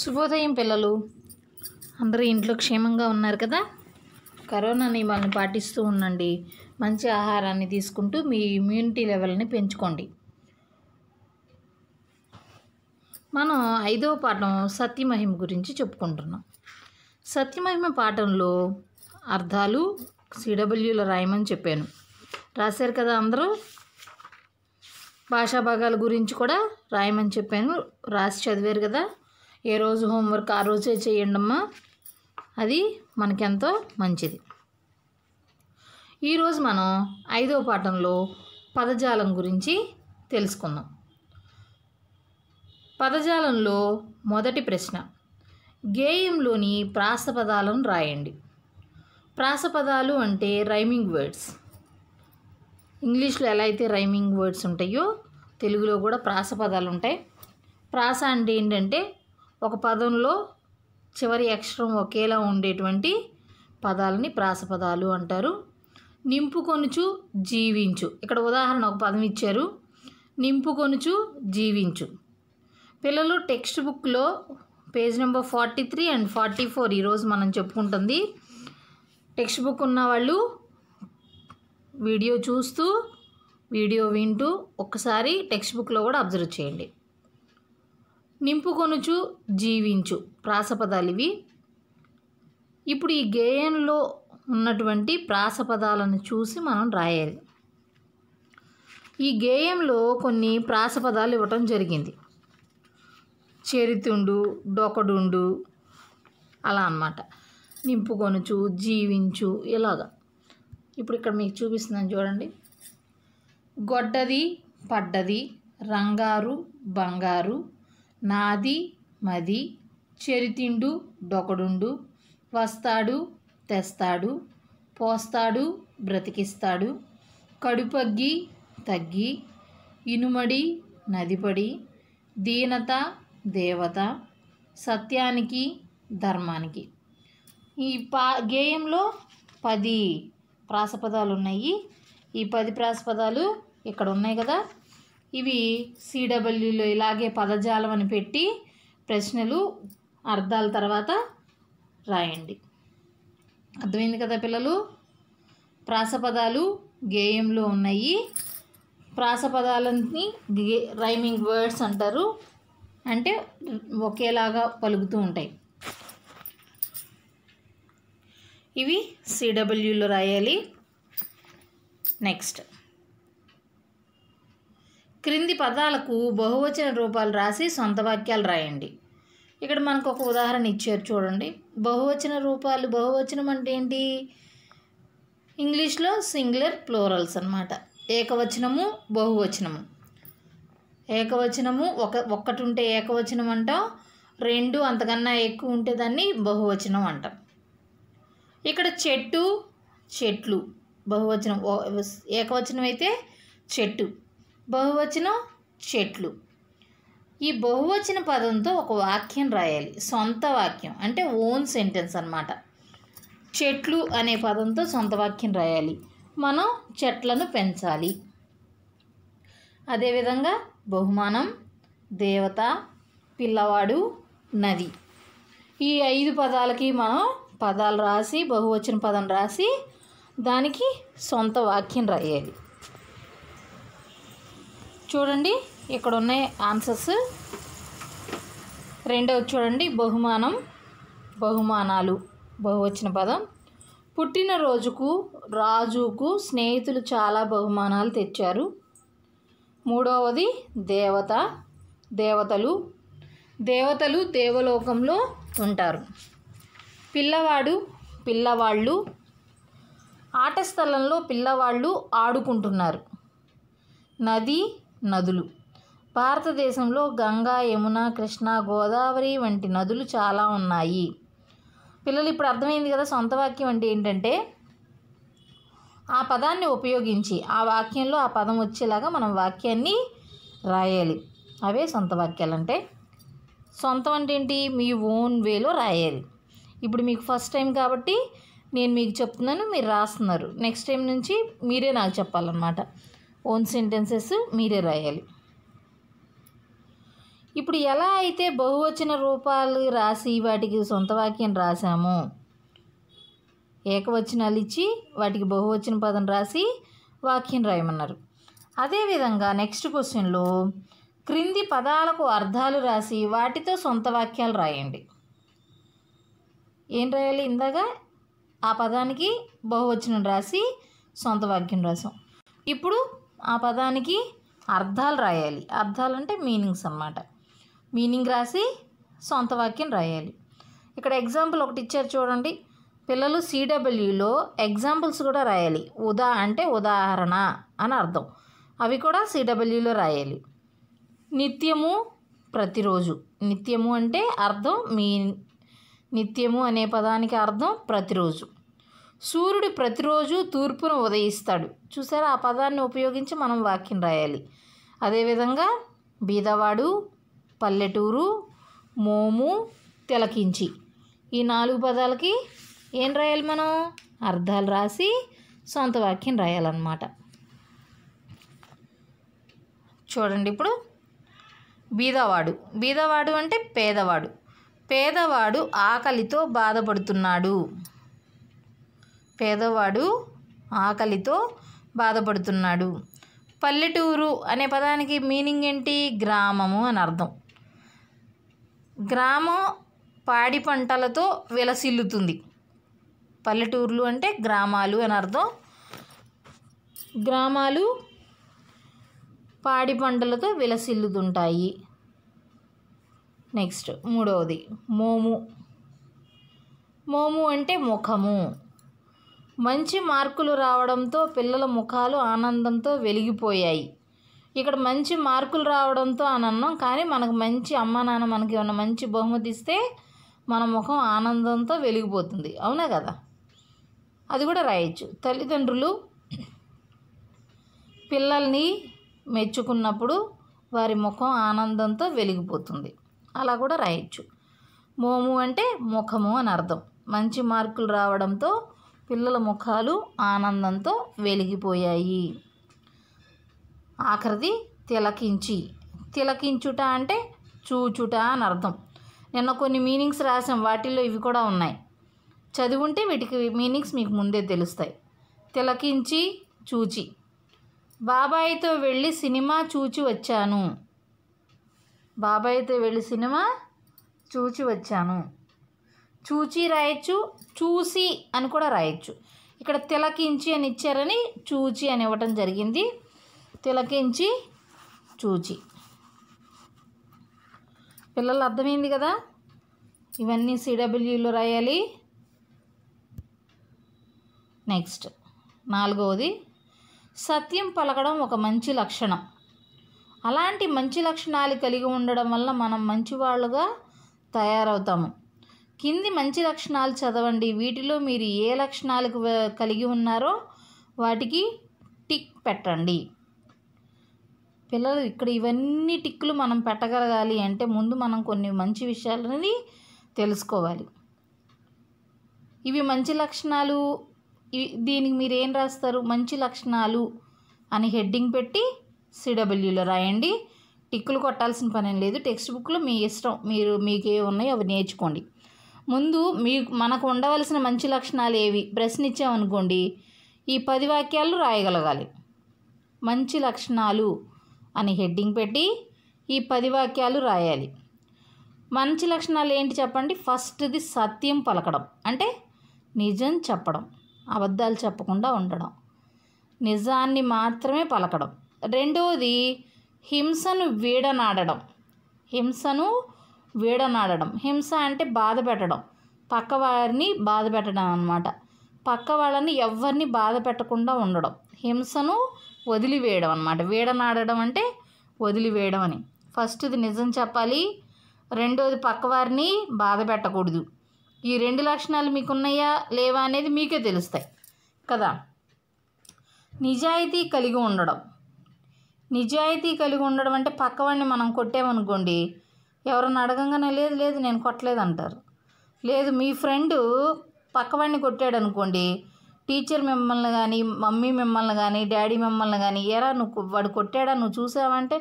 శుభోదయం పిల్లలు అందరూ ఇంట్లో క్షేమంగా ఉన్నారు కదా కరోనా నియమాలను పాటిస్తూ ఉండండి మంచి ఆహారాన్ని తీసుకుంటూ మీ ఇమ్యూనిటీ లెవెల్ని పెంచుకోండి మనం ఐదవ పాఠం సత్యమహిమ గురించి చెప్పుకుంటున్నాం సత్యమహిమ పాఠంలో అర్థాలు సిడబ్ల్యూల రాయమని చెప్పాను రాశారు కదా అందరూ భాషాభాగాల గురించి కూడా రాయమని చెప్పాను రాసి చదివారు కదా ఏ రోజు హోంవర్క్ ఆ రోజే చేయండి అమ్మా అది మనకెంతో మంచిది ఈరోజు మనం ఐదో పాఠంలో పదజాలం గురించి తెలుసుకుందాం పదజాలంలో మొదటి ప్రశ్న గేయంలోని ప్రాసపదాలను రాయండి ప్రాసపదాలు అంటే రైమింగ్ వర్డ్స్ ఇంగ్లీష్లో ఎలా అయితే రైమింగ్ వర్డ్స్ ఉంటాయో తెలుగులో కూడా ప్రాసపదాలు ఉంటాయి ప్రాస అంటే ఏంటంటే ఒక పదంలో చివరి అక్షరం ఒకేలా ఉండేటువంటి పదాలని ప్రాసపదాలు అంటారు నింపుకొనుచు జీవించు ఇక్కడ ఉదాహరణ ఒక పదం ఇచ్చారు నింపుకొనుచు జీవించు పిల్లలు టెక్స్ట్ బుక్లో page number forty three and forty four ఈరోజు మనం చెప్పుకుంటుంది టెక్స్ట్ బుక్ ఉన్న వాళ్ళు వీడియో చూస్తూ వీడియో వింటూ ఒక్కసారి టెక్స్ట్ బుక్లో కూడా అబ్జర్వ్ చేయండి నింపుకొనుచు జీవించు ప్రాసపదాలు ఇవి ఇప్పుడు ఈ గేయంలో ఉన్నటువంటి ప్రాసపదాలను చూసి మనం రాయాలి ఈ గేయంలో కొన్ని ప్రాసపదాలు ఇవ్వటం జరిగింది చేరితుండు డొకడుండు అలా అనమాట నింపుకొనుచు జీవించు ఇలాగా ఇప్పుడు ఇక్కడ మీకు చూపిస్తున్నాను చూడండి గొడ్డది పడ్డది రంగారు బంగారు నాది మది చెరితిండు డొకడుండు వస్తాడు తెస్తాడు పోస్తాడు బ్రతికిస్తాడు కడుపగ్గి తగ్గి ఇనుమడి నదిపడి దీనత దేవత సత్యానికి ధర్మానికి ఈ పా గేయంలో పది ప్రాసపదాలు ఉన్నాయి ఈ పది ప్రాసపదాలు ఇక్కడ ఉన్నాయి కదా ఇవి సిడబ్ల్యూలో ఇలాగే పదజాలం అని పెట్టి ప్రశ్నలు అర్థాల తర్వాత రాయండి అర్థమైంది కదా పిల్లలు ప్రాసపదాలు గేయంలో ఉన్నాయి ప్రాసపదాలని గే రైమింగ్ వర్డ్స్ అంటారు అంటే ఒకేలాగా పలుకుతూ ఉంటాయి ఇవి సిడబ్ల్యూలో రాయాలి నెక్స్ట్ క్రింది పదాలకు బహువచన రూపాలు రాసి సొంత వాక్యాలు రాయండి ఇక్కడ మనకు ఒక ఉదాహరణ ఇచ్చారు చూడండి బహువచన రూపాలు బహువచనం అంటే ఏంటి ఇంగ్లీష్లో సింగులర్ ప్లోరల్స్ అనమాట ఏకవచనము బహువచనము ఏకవచనము ఒక ఒక్కటి ఉంటే ఏకవచనం అంటాం రెండు అంతకన్నా ఎక్కువ ఉంటే దాన్ని బహువచనం అంటాం ఇక్కడ చెట్టు చెట్లు బహువచనం ఏకవచనం అయితే చెట్టు బహువచనం చెట్లు ఈ బహువచన పదంతో ఒక వాక్యం రాయాలి సొంత వాక్యం అంటే ఓన్ సెంటెన్స్ అనమాట చెట్లు అనే పదంతో సొంత వాక్యం రాయాలి మనం చెట్లను పెంచాలి అదేవిధంగా బహుమానం దేవత పిల్లవాడు నది ఈ ఐదు పదాలకి మనం పదాలు రాసి బహువచన పదం రాసి దానికి సొంత వాక్యం రాయాలి చూడండి ఇక్కడ ఉన్నాయి ఆన్సర్స్ రెండవది చూడండి బహుమానం బహుమానాలు బహువచ్చిన పదం పుట్టినరోజుకు రాజుకు స్నేహితులు చాలా బహుమానాలు తెచ్చారు మూడవది దేవత దేవతలు దేవతలు దేవలోకంలో ఉంటారు పిల్లవాడు పిల్లవాళ్ళు ఆట స్థలంలో పిల్లవాళ్ళు ఆడుకుంటున్నారు నది నదులు భారతదేశంలో గంగా యమున కృష్ణ గోదావరి వంటి నదులు చాలా ఉన్నాయి పిల్లలు ఇప్పుడు అర్థమైంది కదా సొంత వాక్యం అంటే ఏంటంటే ఆ పదాన్ని ఉపయోగించి ఆ వాక్యంలో ఆ పదం వచ్చేలాగా మనం వాక్యాన్ని రాయాలి అవే సొంత వాక్యాలు అంటే సొంతం అంటే ఏంటి మీ ఓన్ వేలో రాయాలి ఇప్పుడు మీకు ఫస్ట్ టైం కాబట్టి నేను మీకు చెప్తున్నాను మీరు రాస్తున్నారు నెక్స్ట్ టైం నుంచి మీరే నాకు చెప్పాలన్నమాట ఓన్ సెంటెన్సెస్ మీరే రాయాలి ఇప్పుడు ఎలా అయితే బహువచన రూపాలు రాసి వాటికి సొంత వాక్యం రాసాము ఏకవచనాలు ఇచ్చి వాటికి బహువచన పదం రాసి వాక్యం రాయమన్నారు అదేవిధంగా నెక్స్ట్ క్వశ్చన్లో క్రింది పదాలకు అర్థాలు రాసి వాటితో సొంత వాక్యాలు రాయండి ఏం రాయాలి ఇందాక ఆ పదానికి బహువచనం రాసి సొంత వాక్యం రాసాం ఇప్పుడు ఆ పదానికి అర్థాలు రాయాలి అర్థాలు అంటే మీనింగ్స్ అన్నమాట మీనింగ్ రాసి సొంత వాక్యం రాయాలి ఇక్కడ ఎగ్జాంపుల్ ఒకటి ఇచ్చారు చూడండి పిల్లలు సిడబ్ల్యూలో ఎగ్జాంపుల్స్ కూడా రాయాలి ఉదా అంటే ఉదాహరణ అని అర్థం అవి కూడా సిడబ్ల్యూలో రాయాలి నిత్యము ప్రతిరోజు నిత్యము అంటే అర్థం మీ నిత్యము అనే పదానికి అర్థం ప్రతిరోజు సూర్యుడు ప్రతిరోజు తూర్పును ఉదయిస్తాడు చూసారా ఆ పదాన్ని ఉపయోగించి మనం వాక్యం రాయాలి అదేవిధంగా బీదవాడు పల్లెటూరు మోము తిలకించి ఈ నాలుగు పదాలకి ఏం రాయాలి మనం అర్థాలు రాసి సొంత వాక్యం రాయాలన్నమాట చూడండి ఇప్పుడు బీదవాడు బీదవాడు అంటే పేదవాడు పేదవాడు ఆకలితో బాధపడుతున్నాడు పేదవాడు ఆకలితో బాధపడుతున్నాడు పల్లెటూరు అనే పదానికి మీనింగ్ ఏంటి గ్రామము అని అర్థం గ్రామం పాడి పంటలతో విలసిల్లుతుంది పల్లెటూర్లు అంటే గ్రామాలు అని అర్థం గ్రామాలు పాడి పంటలతో విలసిల్లుతుంటాయి నెక్స్ట్ మూడవది మోము మోము అంటే ముఖము మంచి మార్కులు రావడంతో పిల్లల ముఖాలు ఆనందంతో వెలిగిపోయాయి ఇక్కడ మంచి మార్కులు రావడంతో అని అన్నాం కానీ మనకు మంచి అమ్మ నాన్న మనకి ఏమైనా మంచి బహుమతి ఇస్తే మన ముఖం ఆనందంతో వెలిగిపోతుంది అవునా కదా అది కూడా రాయొచ్చు తల్లిదండ్రులు పిల్లల్ని మెచ్చుకున్నప్పుడు వారి ముఖం ఆనందంతో వెలిగిపోతుంది అలా కూడా రాయొచ్చు మోము అంటే ముఖము అని అర్థం మంచి మార్కులు రావడంతో పిల్లల ముఖాలు ఆనందంతో వెలిగిపోయాయి ఆఖరిది తిలకించి తిలకించుట అంటే చూచుట అని అర్థం నిన్న కొన్ని మీనింగ్స్ రాసాం వాటిల్లో ఇవి కూడా ఉన్నాయి ఉంటే వీటికి మీనింగ్స్ మీకు ముందే తెలుస్తాయి తిలకించి చూచి బాబాయితో వెళ్ళి సినిమా చూచి వచ్చాను బాబాయితో వెళ్ళి సినిమా చూచి వచ్చాను చూచి రాయొచ్చు చూసి అని కూడా రాయొచ్చు ఇక్కడ తిలకించి అని ఇచ్చారని చూచి అని ఇవ్వటం జరిగింది తిలకించి చూచి పిల్లలు అర్థమైంది కదా ఇవన్నీ సిడబ్ల్యూలో రాయాలి నెక్స్ట్ నాలుగవది సత్యం పలకడం ఒక మంచి లక్షణం అలాంటి మంచి లక్షణాలు కలిగి ఉండడం వల్ల మనం మంచివాళ్ళుగా తయారవుతాము కింది మంచి లక్షణాలు చదవండి వీటిలో మీరు ఏ లక్షణాలకు కలిగి ఉన్నారో వాటికి టిక్ పెట్టండి పిల్లలు ఇక్కడ ఇవన్నీ టిక్కులు మనం పెట్టగలగాలి అంటే ముందు మనం కొన్ని మంచి విషయాలని తెలుసుకోవాలి ఇవి మంచి లక్షణాలు దీనికి మీరు ఏం రాస్తారు మంచి లక్షణాలు అని హెడ్డింగ్ పెట్టి సిడబ్ల్యూలో రాయండి టిక్కులు కొట్టాల్సిన పని లేదు టెక్స్ట్ బుక్లో మీ ఇష్టం మీరు మీకు ఏ ఉన్నాయో అవి నేర్చుకోండి ముందు మీ మనకు ఉండవలసిన మంచి లక్షణాలు ఏవి ప్రశ్న ఇచ్చామనుకోండి ఈ పది వాక్యాలు రాయగలగాలి మంచి లక్షణాలు అని హెడ్డింగ్ పెట్టి ఈ పది వాక్యాలు రాయాలి మంచి లక్షణాలు ఏంటి చెప్పండి ఫస్ట్ది సత్యం పలకడం అంటే నిజం చెప్పడం అబద్ధాలు చెప్పకుండా ఉండడం నిజాన్ని మాత్రమే పలకడం రెండవది హింసను వీడనాడడం హింసను వేడనాడడం హింస అంటే బాధ పెట్టడం పక్కవారిని బాధ పెట్టడం అనమాట పక్క వాళ్ళని ఎవరిని బాధ పెట్టకుండా ఉండడం హింసను వదిలివేయడం అనమాట వేడనాడడం అంటే వదిలివేయడం అని ఫస్ట్ది నిజం చెప్పాలి రెండోది పక్కవారిని బాధ పెట్టకూడదు ఈ రెండు లక్షణాలు మీకున్నాయా లేవా అనేది మీకే తెలుస్తాయి కదా నిజాయితీ కలిగి ఉండడం నిజాయితీ కలిగి ఉండడం అంటే పక్కవాడిని మనం కొట్టామనుకోండి ఎవరన్నా అడగంగానే లేదు లేదు నేను కొట్టలేదు అంటారు లేదు మీ ఫ్రెండు పక్కవాడిని కొట్టాడు అనుకోండి టీచర్ మిమ్మల్ని కానీ మమ్మీ మిమ్మల్ని కానీ డాడీ మిమ్మల్ని కానీ ఎరా నువ్వు వాడు కొట్టాడా నువ్వు చూసావంటే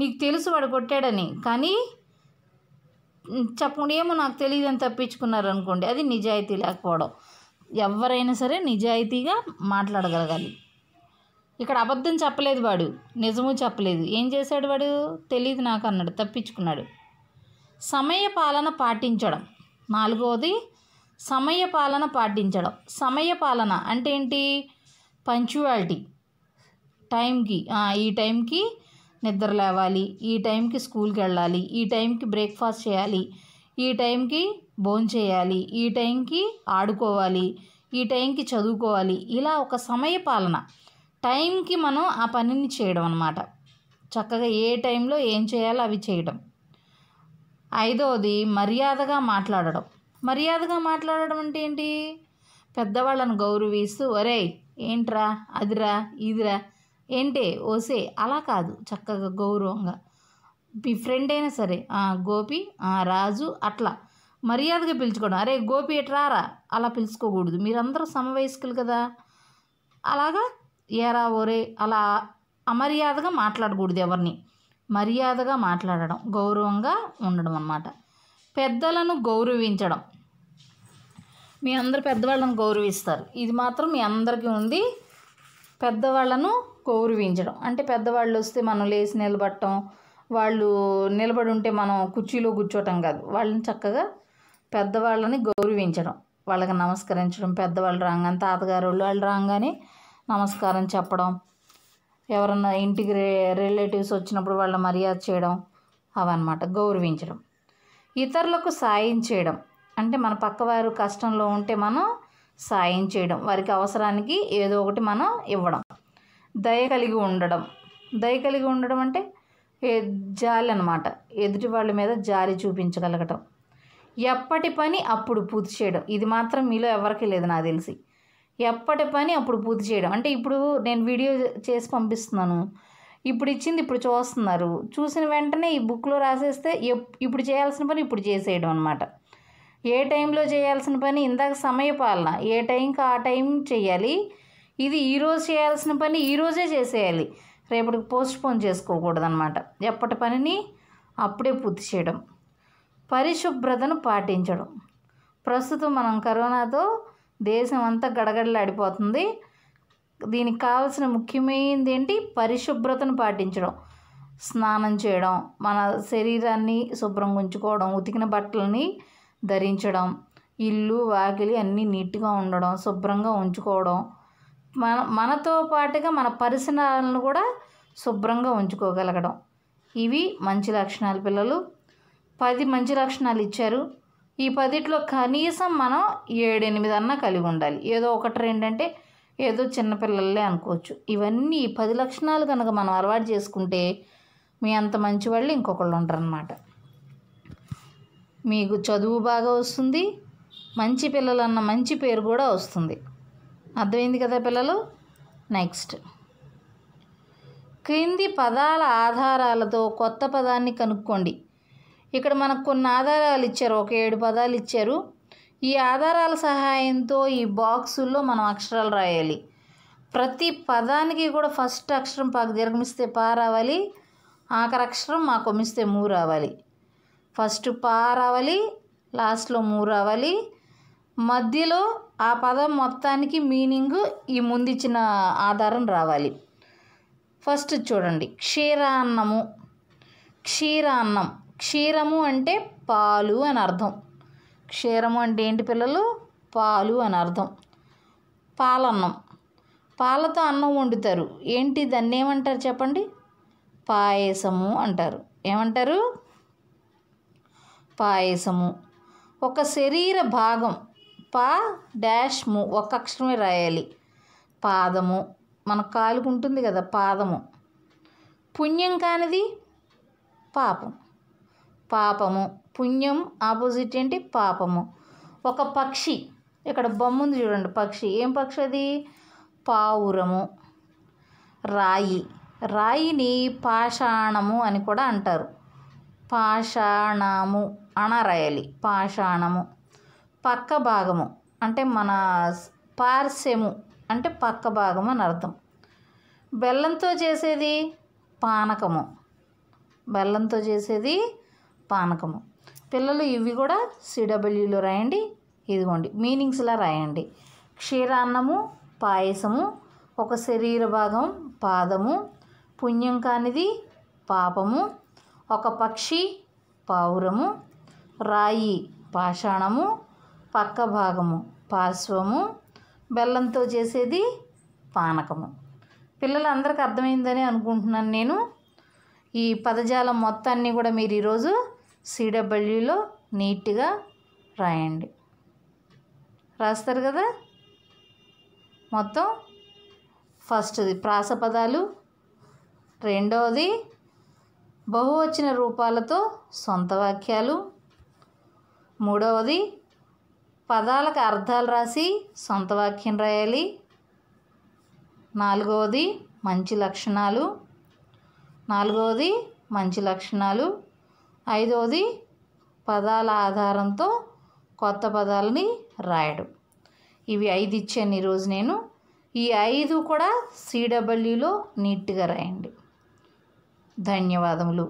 నీకు తెలుసు వాడు కొట్టాడని కానీ చెప్పకుండా ఏమో నాకు తెలియదు అని తప్పించుకున్నారు అనుకోండి అది నిజాయితీ లేకపోవడం ఎవరైనా సరే నిజాయితీగా మాట్లాడగలగాలి ఇక్కడ అబద్ధం చెప్పలేదు వాడు నిజము చెప్పలేదు ఏం చేశాడు వాడు తెలియదు నాకు అన్నాడు తప్పించుకున్నాడు సమయపాలన పాటించడం నాలుగవది సమయపాలన పాటించడం సమయపాలన అంటే ఏంటి పంచువాలిటీ టైంకి ఈ టైంకి నిద్ర లేవాలి ఈ టైంకి స్కూల్కి వెళ్ళాలి ఈ టైంకి బ్రేక్ఫాస్ట్ చేయాలి ఈ టైంకి భోజనం చేయాలి ఈ టైంకి ఆడుకోవాలి ఈ టైంకి చదువుకోవాలి ఇలా ఒక సమయ పాలన టైంకి మనం ఆ పనిని చేయడం అనమాట చక్కగా ఏ టైంలో ఏం చేయాలో అవి చేయడం ఐదవది మర్యాదగా మాట్లాడడం మర్యాదగా మాట్లాడడం అంటే ఏంటి పెద్దవాళ్ళను గౌరవిస్తూ ఒరే ఏంట్రా అదిరా ఇదిరా ఏంటే ఓసే అలా కాదు చక్కగా గౌరవంగా మీ ఫ్రెండ్ అయినా సరే గోపి రాజు అట్లా మర్యాదగా పిలుచుకోవడం అరే గోపి ఎట్రారా అలా పిలుచుకోకూడదు మీరందరూ సమవయస్కులు కదా అలాగా ఏరా ఒరే అలా అమర్యాదగా మాట్లాడకూడదు ఎవరిని మర్యాదగా మాట్లాడడం గౌరవంగా ఉండడం అన్నమాట పెద్దలను గౌరవించడం మీ అందరు పెద్దవాళ్ళను గౌరవిస్తారు ఇది మాత్రం మీ అందరికీ ఉంది పెద్దవాళ్ళను గౌరవించడం అంటే పెద్దవాళ్ళు వస్తే మనం లేచి నిలబడటం వాళ్ళు నిలబడి ఉంటే మనం కుర్చీలో కూర్చోటం కాదు వాళ్ళని చక్కగా పెద్దవాళ్ళని గౌరవించడం వాళ్ళకి నమస్కరించడం పెద్దవాళ్ళు రాగానే తాతగారు వాళ్ళు రాగానే నమస్కారం చెప్పడం ఎవరన్నా ఇంటికి రిలేటివ్స్ వచ్చినప్పుడు వాళ్ళ మర్యాద చేయడం అవన్నమాట గౌరవించడం ఇతరులకు సాయం చేయడం అంటే మన పక్కవారు కష్టంలో ఉంటే మనం సాయం చేయడం వారికి అవసరానికి ఏదో ఒకటి మనం ఇవ్వడం దయ కలిగి ఉండడం దయ కలిగి ఉండడం అంటే ఏ జాలి అనమాట ఎదుటి వాళ్ళ మీద జాలి చూపించగలగటం ఎప్పటి పని అప్పుడు పూర్తి చేయడం ఇది మాత్రం మీలో ఎవరికీ లేదు నాకు తెలిసి ఎప్పటి పని అప్పుడు పూర్తి చేయడం అంటే ఇప్పుడు నేను వీడియో చేసి పంపిస్తున్నాను ఇప్పుడు ఇచ్చింది ఇప్పుడు చూస్తున్నారు చూసిన వెంటనే ఈ బుక్లో రాసేస్తే ఇప్పుడు చేయాల్సిన పని ఇప్పుడు చేసేయడం అనమాట ఏ టైంలో చేయాల్సిన పని ఇందాక సమయపాలన ఏ టైంకి ఆ టైం చేయాలి ఇది ఈరోజు చేయాల్సిన పని ఈరోజే చేసేయాలి రేపటికి పోస్ట్ పోన్ చేసుకోకూడదనమాట ఎప్పటి పనిని అప్పుడే పూర్తి చేయడం పరిశుభ్రతను పాటించడం ప్రస్తుతం మనం కరోనాతో దేశం అంతా గడగడలాడిపోతుంది దీనికి కావాల్సిన ముఖ్యమైనది ఏంటి పరిశుభ్రతను పాటించడం స్నానం చేయడం మన శరీరాన్ని శుభ్రంగా ఉంచుకోవడం ఉతికిన బట్టలని ధరించడం ఇల్లు వాకిలి అన్నీ నీట్గా ఉండడం శుభ్రంగా ఉంచుకోవడం మన మనతో పాటుగా మన పరిసరాలను కూడా శుభ్రంగా ఉంచుకోగలగడం ఇవి మంచి లక్షణాలు పిల్లలు పది మంచి లక్షణాలు ఇచ్చారు ఈ పదిట్లో కనీసం మనం ఏడెనిమిది అన్నా కలిగి ఉండాలి ఏదో ఒకటి రెండంటే ఏదో చిన్నపిల్లలే అనుకోవచ్చు ఇవన్నీ పది లక్షణాలు కనుక మనం అలవాటు చేసుకుంటే మీ అంత మంచి వాళ్ళు ఇంకొకళ్ళు ఉంటారనమాట మీకు చదువు బాగా వస్తుంది మంచి పిల్లలు అన్న మంచి పేరు కూడా వస్తుంది అర్థమైంది కదా పిల్లలు నెక్స్ట్ క్రింది పదాల ఆధారాలతో కొత్త పదాన్ని కనుక్కోండి ఇక్కడ మనకు కొన్ని ఆధారాలు ఇచ్చారు ఒక ఏడు పదాలు ఇచ్చారు ఈ ఆధారాల సహాయంతో ఈ బాక్సుల్లో మనం అక్షరాలు రాయాలి ప్రతి పదానికి కూడా ఫస్ట్ అక్షరం పాకు దీర్ఘమిస్తే పా రావాలి ఆఖరి అక్షరం మా కొమ్మిస్తే మూ రావాలి ఫస్ట్ పా రావాలి లాస్ట్లో మూ రావాలి మధ్యలో ఆ పదం మొత్తానికి మీనింగ్ ఈ ముందిచ్చిన ఆధారం రావాలి ఫస్ట్ చూడండి క్షీరాన్నము క్షీరాన్నం క్షీరము అంటే పాలు అని అర్థం క్షీరము అంటే ఏంటి పిల్లలు పాలు అని అర్థం పాలన్నం పాలతో అన్నం వండుతారు ఏంటి దాన్ని ఏమంటారు చెప్పండి పాయసము అంటారు ఏమంటారు పాయసము ఒక శరీర భాగం పా డాష్ ము ఒక అక్షరమే రాయాలి పాదము మన కాలుకుంటుంది కదా పాదము పుణ్యం కానిది పాపం పాపము పుణ్యం ఆపోజిట్ ఏంటి పాపము ఒక పక్షి ఇక్కడ బొమ్మ ఉంది చూడండి పక్షి ఏం పక్షి అది పావురము రాయి రాయిని పాషాణము అని కూడా అంటారు పాషాణము అణరాయలి పాషాణము పక్క భాగము అంటే మన పార్శ్యము అంటే పక్క భాగము అని అర్థం బెల్లంతో చేసేది పానకము బెల్లంతో చేసేది పానకము పిల్లలు ఇవి కూడా సిడబ్ల్యూలో రాయండి ఇదిగోండి మీనింగ్స్లా రాయండి క్షీరాన్నము పాయసము ఒక శరీర భాగం పాదము పుణ్యం కానిది పాపము ఒక పక్షి పావురము రాయి పాషాణము పక్క భాగము పార్శ్వము బెల్లంతో చేసేది పానకము పిల్లలందరికీ అర్థమైందని అనుకుంటున్నాను నేను ఈ పదజాలం మొత్తాన్ని కూడా మీరు ఈరోజు సిడబ్ల్యూలో నీట్గా రాయండి రాస్తారు కదా మొత్తం ఫస్ట్ది ప్రాస పదాలు రెండవది బహువచన రూపాలతో సొంత వాక్యాలు మూడవది పదాలకు అర్థాలు రాసి సొంత వాక్యం రాయాలి నాలుగవది మంచి లక్షణాలు నాలుగవది మంచి లక్షణాలు ఐదవది పదాల ఆధారంతో కొత్త పదాలని రాయడం ఇవి ఐదు ఇచ్చాను ఈరోజు నేను ఈ ఐదు కూడా సిడబ్ల్యూలో నీట్గా రాయండి ధన్యవాదములు